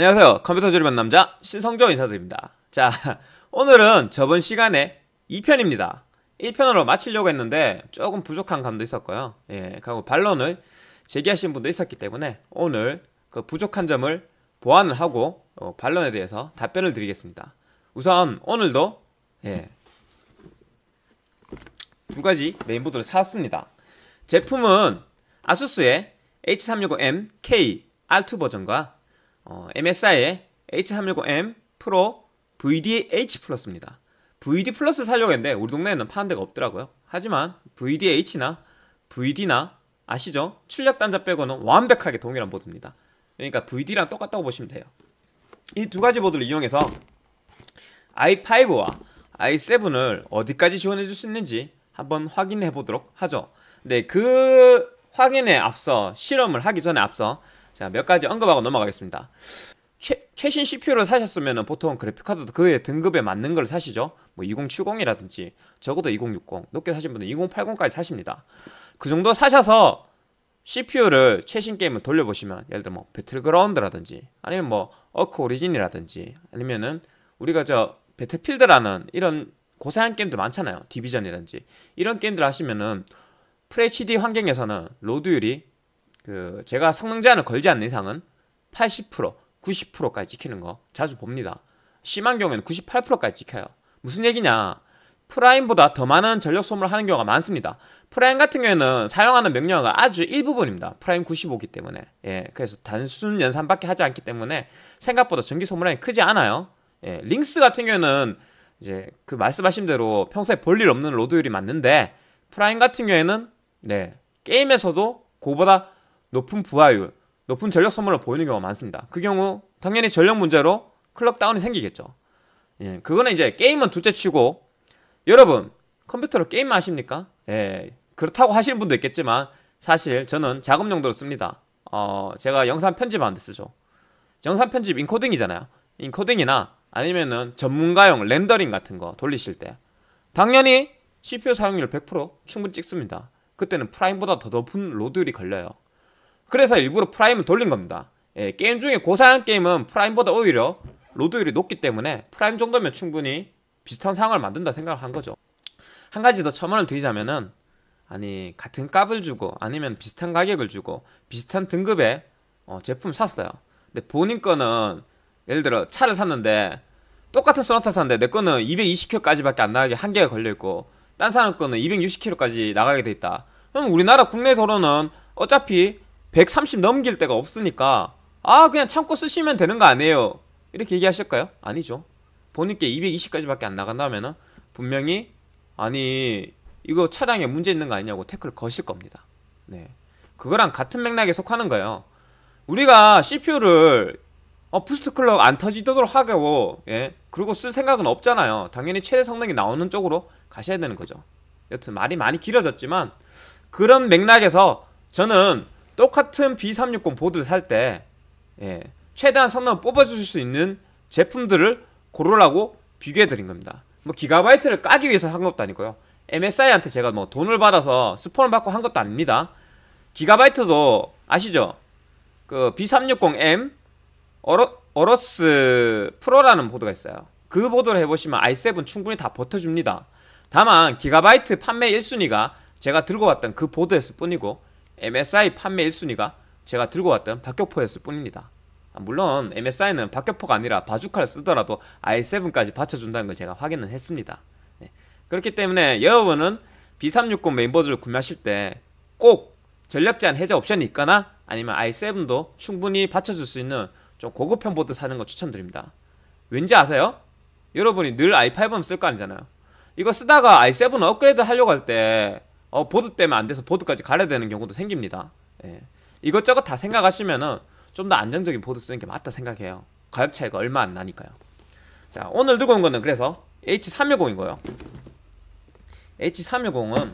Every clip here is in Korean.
안녕하세요. 컴퓨터 조립한 남자 신성조 인사드립니다. 자, 오늘은 저번 시간에 2편입니다. 1편으로 마치려고 했는데 조금 부족한 감도 있었고요. 예, 그리고 반론을 제기하신 분도 있었기 때문에 오늘 그 부족한 점을 보완을 하고 어, 반론에 대해서 답변을 드리겠습니다. 우선 오늘도 예, 두 가지 메인보드를 샀습니다. 제품은 아수스의 H360M K R2 버전과 어, MSI의 H310M 프로 VDH 플러스입니다. VD 플러스 살려고 했는데 우리 동네에는 파는 데가 없더라고요. 하지만 VDH나 VD나 아시죠? 출력 단자 빼고는 완벽하게 동일한 보드입니다. 그러니까 VD랑 똑같다고 보시면 돼요. 이 두 가지 보드를 이용해서 i5와 i7을 어디까지 지원해 줄 수 있는지 한번 확인해 보도록 하죠. 네, 그 확인에 앞서 실험을 하기 전에 앞서 자, 몇 가지 언급하고 넘어가겠습니다. 최, 최신 CPU를 사셨으면 보통 그래픽카드도 그의 등급에 맞는 걸 사시죠. 뭐 2070이라든지 적어도 2060, 높게 사신 분은 2080까지 사십니다. 그 정도 사셔서 CPU를 최신 게임을 돌려보시면 예를 들어 뭐 배틀그라운드라든지 아니면 뭐 어크 오리진이라든지 아니면은 우리가 저 배틀필드라는 이런 고사양 게임들 많잖아요 디비전이라든지 이런 게임들 하시면은 FHD 환경에서는 로드율이 그 제가 성능 제한을 걸지 않는 이상은 80%, 90%까지 찍히는 거 자주 봅니다. 심한 경우에는 98%까지 찍혀요. 무슨 얘기냐? 프라임보다 더 많은 전력 소모를 하는 경우가 많습니다. 프라임 같은 경우에는 사용하는 명령어가 아주 일부분입니다. 프라임 95기 때문에. 예, 그래서 단순 연산밖에 하지 않기 때문에 생각보다 전기 소모량이 크지 않아요. 예, 링스 같은 경우에는 이제 그 말씀하신 대로 평소에 볼 일 없는 로드율이 맞는데 프라임 같은 경우에는 네, 게임에서도 그보다 높은 부하율, 높은 전력 선물로 보이는 경우가 많습니다. 그 경우 당연히 전력 문제로 클럭 다운이 생기겠죠. 예, 그거는 이제 게임은 둘째 치고 여러분 컴퓨터로 게임만 하십니까? 예, 그렇다고 하시는 분도 있겠지만 사실 저는 작업 용도로 씁니다. 어, 제가 영상 편집 안데 쓰죠. 영상 편집 인코딩이잖아요. 인코딩이나 아니면은 전문가용 렌더링 같은 거 돌리실 때 당연히 CPU 사용률 100% 충분히 찍습니다. 그때는 프라임보다 더 높은 로드율이 걸려요. 그래서 일부러 프라임을 돌린 겁니다. 예, 게임 중에 고사양 게임은 프라임보다 오히려 로드율이 높기 때문에 프라임 정도면 충분히 비슷한 상황을 만든다 생각을 한 거죠. 한 가지 더 첨언을 드리자면은 아니 같은 값을 주고 아니면 비슷한 가격을 주고 비슷한 등급의 어, 제품 샀어요. 근데 본인 거는 예를 들어 차를 샀는데 똑같은 소나타 샀는데 내 거는 220km까지밖에 안 나가게 한계가 걸려 있고 딴 사람 거는 260km까지 나가게 돼 있다. 그럼 우리나라 국내 도로는 어차피 130 넘길 때가 없으니까 아 그냥 참고 쓰시면 되는 거 아니에요 이렇게 얘기하실까요? 아니죠 본인께 220까지밖에 안나간다면 분명히 아니 이거 차량에 문제 있는 거 아니냐고 태클 거실 겁니다 네 그거랑 같은 맥락에 속하는 거예요 우리가 CPU를 어, 부스트 클럭 안 터지도록 하고 예 그리고 쓸 생각은 없잖아요 당연히 최대 성능이 나오는 쪽으로 가셔야 되는 거죠 여튼 말이 많이 길어졌지만 그런 맥락에서 저는 똑같은 B360 보드를 살때 예, 최대한 성능을 뽑아주실 수 있는 제품들을 고르라고 비교해드린 겁니다. 뭐 기가바이트를 까기 위해서 한 것도 아니고요. MSI한테 제가 뭐 돈을 받아서 스폰을 받고 한 것도 아닙니다. 기가바이트도 아시죠? 그 B360M 어러, 어러스 프로라는 보드가 있어요. 그 보드를 해보시면 i7 충분히 다 버텨줍니다. 다만 기가바이트 판매 1순위가 제가 들고 왔던 그 보드였을 뿐이고 MSI 판매 1순위가 제가 들고 왔던 박격포였을 뿐입니다. 아, 물론 MSI는 박격포가 아니라 바주카를 쓰더라도 i7까지 받쳐준다는 걸 제가 확인은 했습니다. 네. 그렇기 때문에 여러분은 B360 메인보드를 구매하실 때 꼭 전력 제한 해제 옵션이 있거나 아니면 i7도 충분히 받쳐줄 수 있는 좀 고급형 보드 사는 거 추천드립니다. 왠지 아세요? 여러분이 늘 i5는 쓸 거 아니잖아요. 이거 쓰다가 i7 업그레이드 하려고 할때 어, 보드 때문에 안 돼서 보드까지 가려야 되는 경우도 생깁니다. 예. 이것저것 다 생각하시면은 좀 더 안정적인 보드 쓰는 게 맞다 생각해요. 가격 차이가 얼마 안 나니까요. 자, 오늘 들고 온 거는 그래서 H310인 거요 H310은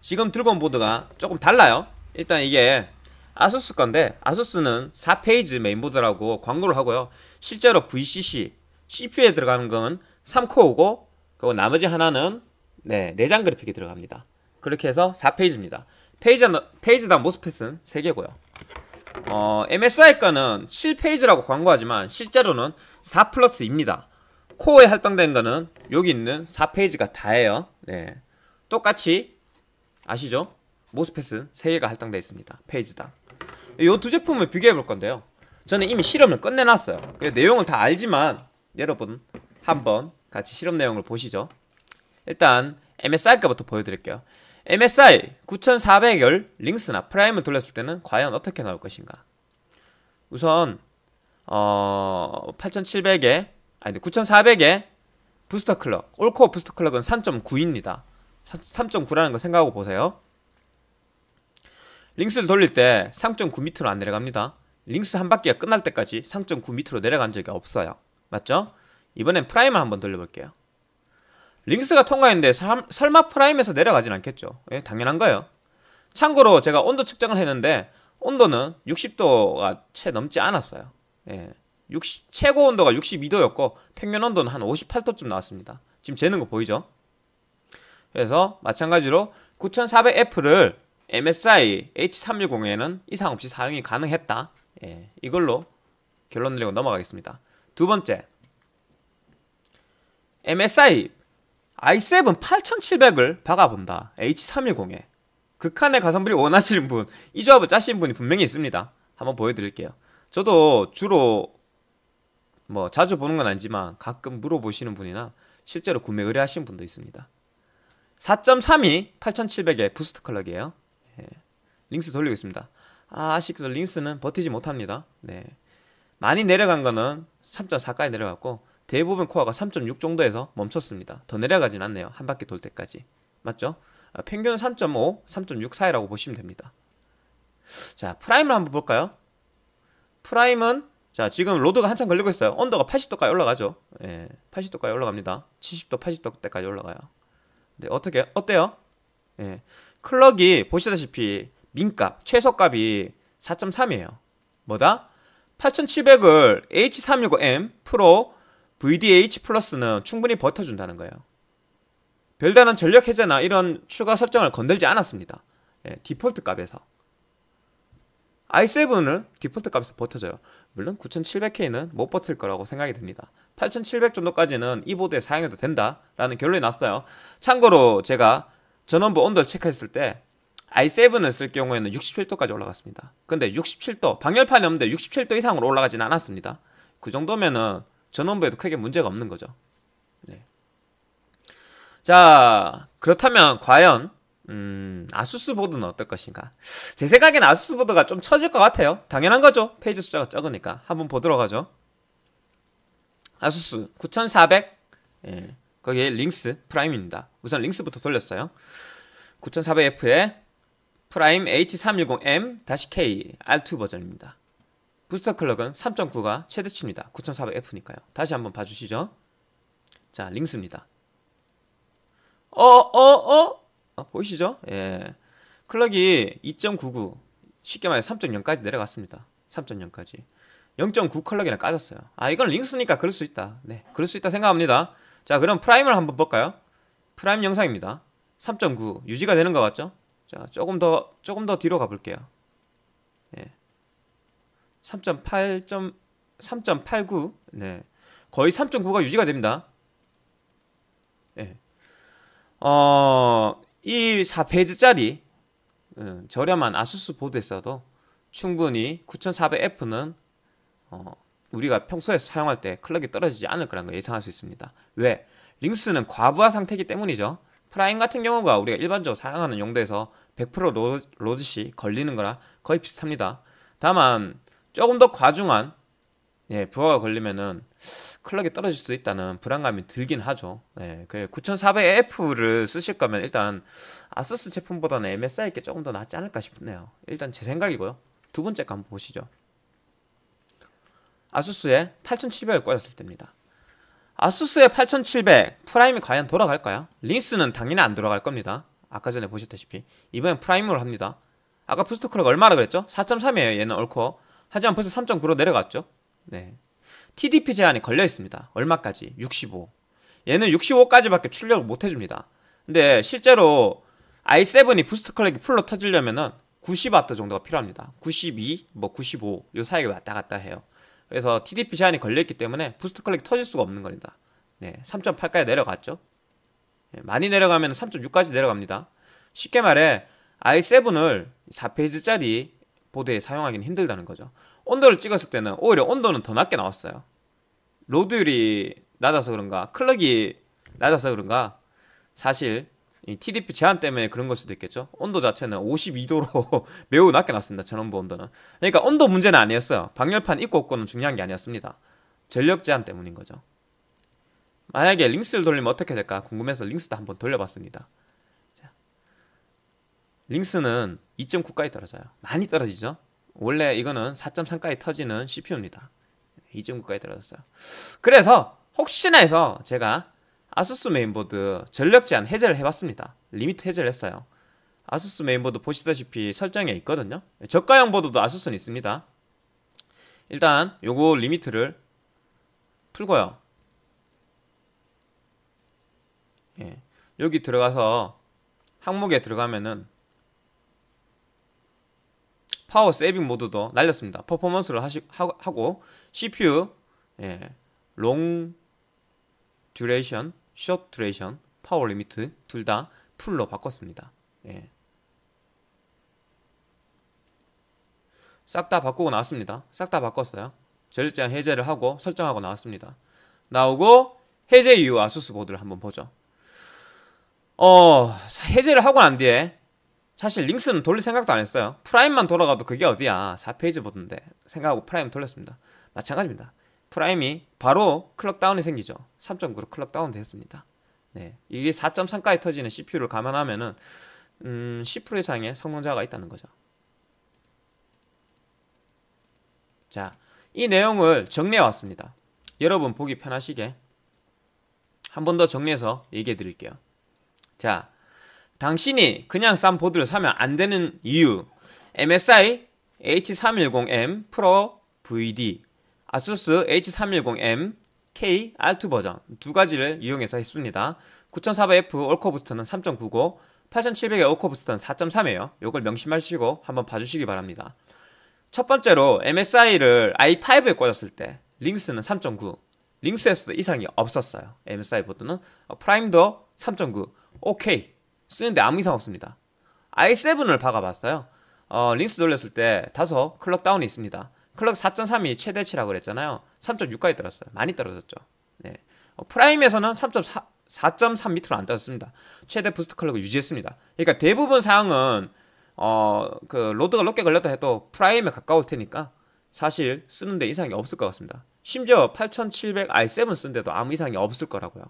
지금 들고 온 보드가 조금 달라요. 일단 이게 아수스 건데 아수스는 4페이지 메인보드라고 광고를 하고요. 실제로 VCC, CPU에 들어가는 건 3코어고 그리고 나머지 하나는 네, 내장 그래픽이 들어갑니다. 그렇게 해서 4페이지입니다. 페이지, 페이지당 모스펫은 3개고요. 어, MSI 거는 7페이지라고 광고하지만 실제로는 4 플러스입니다. 코어에 할당된 거는 여기 있는 4페이지가 다예요. 네. 똑같이 아시죠? 모스펫은 3개가 할당되어 있습니다. 페이지당. 이두 제품을 비교해 볼 건데요. 저는 이미 실험을 끝내놨어요. 그내용은다 알지만 여러분 한번 같이 실험 내용을 보시죠. 일단 MSI 거부터 보여드릴게요. MSI 9400열 링스나 프라임을 돌렸을 때는 과연 어떻게 나올 것인가? 우선 어 8700에 아니 9400에 부스터 클럭 올코어 부스터 클럭은 3.9입니다. 3.9라는 거 생각하고 보세요. 링스를 돌릴 때 3.9 m 로안 내려갑니다. 링스 한 바퀴가 끝날 때까지 3.9 m 로 내려간 적이 없어요. 맞죠? 이번엔 프라임을 한번 돌려볼게요. 링스가 통과했는데 사, 설마 프라임에서 내려가진 않겠죠 예, 당연한가요? 참고로 제가 온도 측정을 했는데 온도는 60도가 채 넘지 않았어요 예, 60, 최고 온도가 62도였고 평균 온도는 한 58도쯤 나왔습니다 지금 재는 거 보이죠? 그래서 마찬가지로 9400F를 MSI H310에는 이상 없이 사용이 가능했다 예, 이걸로 결론 내리고 넘어가겠습니다 두 번째 MSI i7 8700을 박아본다. H310에. 극한의 그 가성비를 원하시는 분, 이 조합을 짜신 분이 분명히 있습니다. 한번 보여드릴게요. 저도 주로 뭐 자주 보는 건 아니지만 가끔 물어보시는 분이나 실제로 구매 의뢰하시는 분도 있습니다. 4.3이 8700의 부스트 컬러기에요. 네. 예. 링스 돌리겠습니다 아, 아쉽게도 링스는 버티지 못합니다. 네. 많이 내려간 거는 3.4까지 내려갔고 대부분 코어가 3.6 정도에서 멈췄습니다. 더 내려가진 않네요. 한 바퀴 돌 때까지. 맞죠? 아, 평균 3.5, 3.6 사이라고 보시면 됩니다. 자, 프라임을 한번 볼까요? 프라임은 자, 지금 로드가 한참 걸리고 있어요. 언더가 80도까지 올라가죠. 예, 80도까지 올라갑니다. 70도, 80도 때까지 올라가요. 근데 어떻게 어때요? 예. 클럭이 보시다시피 민값, 최소값이 4.3이에요. 뭐다? 8700을 h 3 6 5 m 프로 VDH 플러스는 충분히 버텨준다는 거예요. 별다른 전력 해제나 이런 추가 설정을 건들지 않았습니다. 예, 디폴트 값에서. i7은 디폴트 값에서 버텨져요. 물론 9700K는 못 버틸 거라고 생각이 듭니다. 8700 정도까지는 이 보드에 사용해도 된다라는 결론이 났어요. 참고로 제가 전원부 온도를 체크했을 때 i7을 쓸 경우에는 67도까지 올라갔습니다. 근데 67도, 방열판이 없는데 67도 이상으로 올라가진 않았습니다. 그 정도면은 전원부에도 크게 문제가 없는 거죠. 네. 자, 그렇다면 과연 음, 아수스 보드는 어떨 것인가? 제 생각엔 아수스 보드가 좀 처질 것 같아요. 당연한 거죠. 페이지 숫자가 적으니까. 한번 보도록 하죠. 아수스 9400. 예, 거기에 링스 프라임입니다. 우선 링스부터 돌렸어요. 9400F에 프라임 H310M-K R2 버전입니다. 부스터 클럭은 3.9가 최대치입니다. 9400F니까요. 다시 한번 봐주시죠. 자, 링스입니다. 어, 어, 어? 아, 보이시죠? 예. 클럭이 2.99, 쉽게 말해 3.0까지 내려갔습니다. 3.0까지. 0.9 클럭이나 까졌어요. 아, 이건 링스니까 그럴 수 있다. 네, 그럴 수 있다 생각합니다. 자, 그럼 프라임을 한번 볼까요? 프라임 영상입니다. 3.9, 유지가 되는 것 같죠? 자, 조금 더, 조금 더 뒤로 가볼게요. 예. 3.8. 3.89. 네. 거의 3.9가 유지가 됩니다. 네. 어, 이 4페이지짜리 음, 예, 저렴한 아수스 보드에서도 충분히 9400F는 어, 우리가 평소에 사용할 때 클럭이 떨어지지 않을 거라는 걸 예상할 수 있습니다. 왜? 링스는 과부하 상태이기 때문이죠. 프라임 같은 경우가 우리가 일반적으로 사용하는 용도에서 100% 로드시 걸리는 거라 거의 비슷합니다. 다만 조금 더 과중한 예, 부하가 걸리면은 클럭이 떨어질 수도 있다는 불안감이 들긴 하죠. 예, 그 9400F를 쓰실 거면 일단 아수스 제품보다는 MSI 게 조금 더 낫지 않을까 싶네요. 일단 제 생각이고요. 두 번째 거 한번 보시죠. 아수스의 8700을 꽂았을 때입니다. 아수스의 8700 프라임이 과연 돌아갈까요? 린스는 당연히 안 돌아갈 겁니다. 아까 전에 보셨다시피 이번엔 프라임으로 합니다. 아까 부스트 클럭 얼마나 그랬죠? 4.3이에요. 얘는 얼코 하지만 벌써 3.9로 내려갔죠. 네. TDP 제한이 걸려 있습니다. 얼마까지? 65. 얘는 65까지밖에 출력을 못 해줍니다. 근데 실제로 i7이 부스트 컬렉이 풀로 터지려면은 90W 정도가 필요합니다. 92, 뭐 95, 요 사이에 왔다 갔다 해요. 그래서 TDP 제한이 걸려있기 때문에 부스트 컬렉이 터질 수가 없는 겁니다. 네, 3.8까지 내려갔죠. 네. 많이 내려가면 3.6까지 내려갑니다. 쉽게 말해, i7을 4페이지짜리 보드에 사용하기는 힘들다는 거죠 온도를 찍었을 때는 오히려 온도는 더 낮게 나왔어요 로드율이 낮아서 그런가 클럭이 낮아서 그런가 사실 이 TDP 제한 때문에 그런 걸 수도 있겠죠 온도 자체는 52도로 매우 낮게 났습니다 전원부 온도는 그러니까 온도 문제는 아니었어요 방열판 입고 없고는 중요한 게 아니었습니다 전력 제한 때문인 거죠 만약에 링스를 돌리면 어떻게 될까 궁금해서 링스도 한번 돌려봤습니다 링스는 2.9까지 떨어져요. 많이 떨어지죠? 원래 이거는 4.3까지 터지는 CPU입니다. 2.9까지 떨어졌어요. 그래서 혹시나 해서 제가 아수스 메인보드 전력 제한 해제를 해봤습니다. 리미트 해제를 했어요. 아수스 메인보드 보시다시피 설정에 있거든요. 저가형 보드도 아수스는 있습니다. 일단 요거 리미트를 풀고요. 예. 여기 들어가서 항목에 들어가면은 파워 세이빙 모드도 날렸습니다. 퍼포먼스를 하시, 하, 고 CPU 예, 롱 듀레이션, 숏 듀레이션, 파워 리미트 둘 다 풀로 바꿨습니다. 예. 싹 다 바꾸고 나왔습니다. 싹 다 바꿨어요. 절제한 해제를 하고 설정하고 나왔습니다. 나오고 해제 이후 아수스 보드를 한번 보죠. 어, 해제를 하고 난 뒤에 사실 링스는 돌릴 생각도 안 했어요. 프라임만 돌아가도 그게 어디야. 4페이지 보던데. 생각하고 프라임 돌렸습니다. 마찬가지입니다. 프라임이 바로 클럭다운이 생기죠. 3.9로 클럭다운 됐습니다. 네. 이게 4.3까지 터지는 CPU를 감안하면은 음, 10% 이상의 성능 자가 있다는 거죠. 자, 이 내용을 정리해 왔습니다. 여러분 보기 편하시게 한 번 더 정리해서 얘기해 드릴게요. 자, 당신이 그냥 싼 보드를 사면 안 되는 이유 MSI H310M 프로 VD 아수스 H310M K R2 버전 두 가지를 이용해서 했습니다. 9400F 올코 부스터는 3.99 8700의 올코 부스터는 4.3이에요. 이걸 명심하시고 한번 봐주시기 바랍니다. 첫 번째로 MSI를 i5에 꽂았을 때 링스는 3.9 링스에서도 이상이 없었어요. MSI 보드는 어, 프라임도 3.9 오케이 쓰는데 아무 이상 없습니다. i7을 박아봤어요. 어, 린스 돌렸을 때 다소 클럭 다운이 있습니다. 클럭 4.3이 최대치라고 그랬잖아요. 3.6까지 떨어졌어요. 많이 떨어졌죠. 네. 어, 프라임에서는 3.4 4.3m로 안 떨어졌습니다. 최대 부스트 클럭을 유지했습니다. 그러니까 대부분 사항은 어, 그 로드가 높게 걸렸다 해도 프라임에 가까울 테니까 사실 쓰는데 이상이 없을 것 같습니다. 심지어 8700i7 쓰는데도 아무 이상이 없을 거라고요.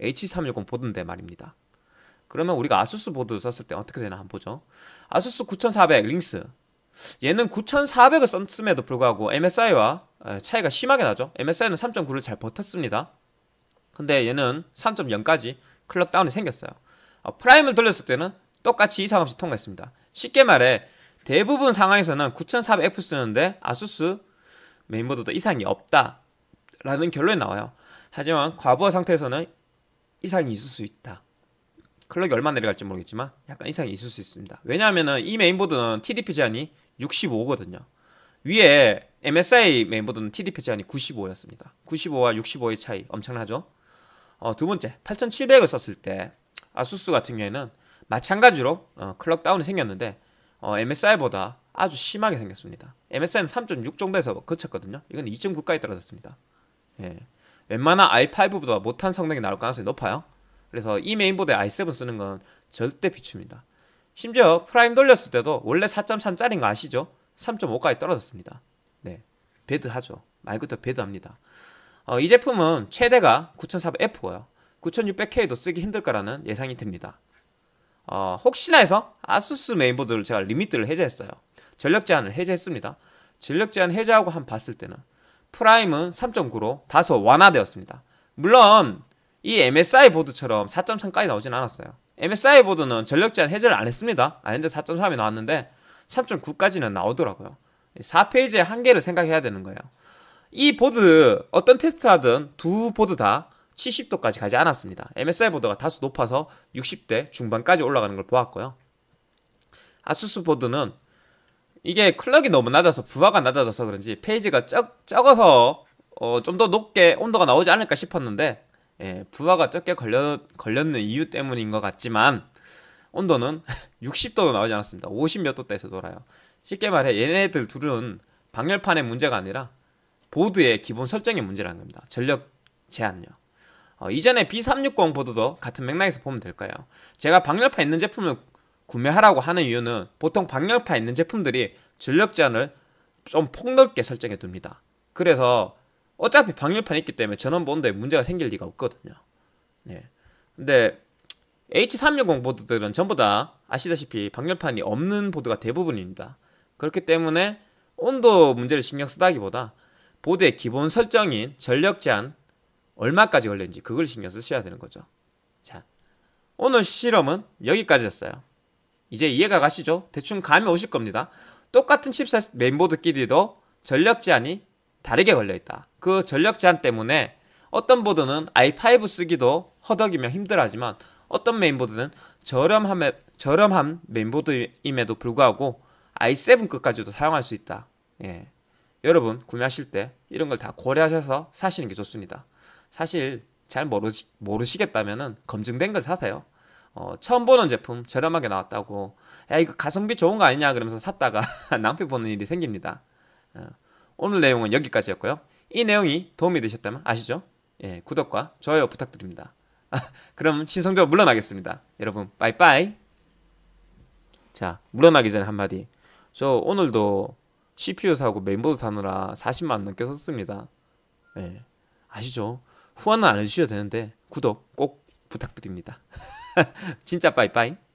H310 보던데 말입니다. 그러면 우리가 아수스 보드 썼을 때 어떻게 되나 한번 보죠. 아수스 9400 링스. 얘는 9400을 썼음에도 불구하고 MSI와 차이가 심하게 나죠. MSI는 3.9를 잘 버텼습니다. 근데 얘는 3.0까지 클럭 다운이 생겼어요. 어, 프라임을 돌렸을 때는 똑같이 이상 없이 통과했습니다. 쉽게 말해 대부분 상황에서는 9400F 쓰는데 아수스 메인보드도 이상이 없다 라는 결론이 나와요. 하지만 과부하 상태에서는 이상이 있을 수 있다. 클럭이 얼마 내려갈지 모르겠지만 약간 이상이 있을 수 있습니다 왜냐하면 이 메인보드는 TDP 제한이 65거든요 위에 MSI 메인보드는 TDP 제한이 95였습니다 95와 65의 차이 엄청나죠 어, 두 번째 8700을 썼을 때 아수스 같은 경우에는 마찬가지로 어, 클럭 다운이 생겼는데 어, MSI보다 아주 심하게 생겼습니다 MSI는 3.6 정도에서 그쳤거든요 이건 2.9까지 떨어졌습니다 예. 웬만한 i5보다 못한 성능이 나올 가능성이 높아요 그래서 이 메인보드에 i7 쓰는 건 절대 비춥니다. 심지어 프라임 돌렸을 때도 원래 4.3짜리인 거 아시죠? 3.5까지 떨어졌습니다. 네, 배드하죠. 말 그대로 배드합니다. 어, 이 제품은 최대가 9400F고요. 9600K도 쓰기 힘들까라는 예상이 됩니다. 어, 혹시나 해서 아수스 메인보드를 제가 리미트를 해제했어요. 전력 제한을 해제했습니다. 전력 제한 해제하고 한 봤을 때는 프라임은 3.9로 다소 완화되었습니다. 물론 이 MSI 보드처럼 4.3까지 나오진 않았어요. MSI 보드는 전력 제한 해제를 안 했습니다. 아, 근데 4.3이 나왔는데 3.9까지는 나오더라고요. 4페이지의 한계를 생각해야 되는 거예요. 이 보드 어떤 테스트 하든 두 보드 다 70도까지 가지 않았습니다. MSI 보드가 다소 높아서 60대 중반까지 올라가는 걸 보았고요. 아수스 보드는 이게 클럭이 너무 낮아서 부하가 낮아져서 그런지 페이지가 적, 적어서 어, 좀 더 높게 온도가 나오지 않을까 싶었는데 예, 부하가 적게 걸려, 걸렸는 이유 때문인 것 같지만 온도는 60도도 나오지 않았습니다. 50 몇 도대에서 돌아요. 쉽게 말해 얘네들 둘은 방열판의 문제가 아니라 보드의 기본 설정의 문제라는 겁니다. 전력 제한요. 어, 이전에 B360 보드도 같은 맥락에서 보면 될까요? 제가 방열판 있는 제품을 구매하라고 하는 이유는 보통 방열판 있는 제품들이 전력 제한을 좀 폭넓게 설정해 둡니다. 그래서 어차피 방열판이 있기 때문에 전원본드에 문제가 생길 리가 없거든요. 네. 근데 H360 보드들은 전부 다 아시다시피 방열판이 없는 보드가 대부분입니다. 그렇기 때문에 온도 문제를 신경 쓰다기보다 보드의 기본 설정인 전력 제한 얼마까지 걸리는지 그걸 신경 쓰셔야 되는 거죠. 자, 오늘 실험은 여기까지였어요. 이제 이해가 가시죠? 대충 감이 오실 겁니다. 똑같은 칩셋 멤버들끼리도 전력 제한이 다르게 걸려있다. 그 전력 제한 때문에 어떤 보드는 i5 쓰기도 허덕이며 힘들어하지만 어떤 메인보드는 저렴함에, 저렴한 메인보드임에도 불구하고 i7급까지도 사용할 수 있다. 예. 여러분 구매하실 때 이런 걸 다 고려하셔서 사시는 게 좋습니다. 사실 잘 모르시, 모르시겠다면 검증된 걸 사세요. 어, 처음 보는 제품 저렴하게 나왔다고 야 이거 가성비 좋은 거 아니냐 그러면서 샀다가 낭패 보는 일이 생깁니다. 어. 오늘 내용은 여기까지였고요. 이 내용이 도움이 되셨다면 아시죠? 예, 구독과 좋아요 부탁드립니다. 아, 그럼 신성조 물러나겠습니다. 여러분, 빠이빠이. 자, 물러나기 전에 한마디. 저 오늘도 CPU 사고 메인보드 사느라 40만 넘게 썼습니다. 예, 아시죠? 후원은 안 해주셔도 되는데 구독 꼭 부탁드립니다. 진짜 빠이빠이.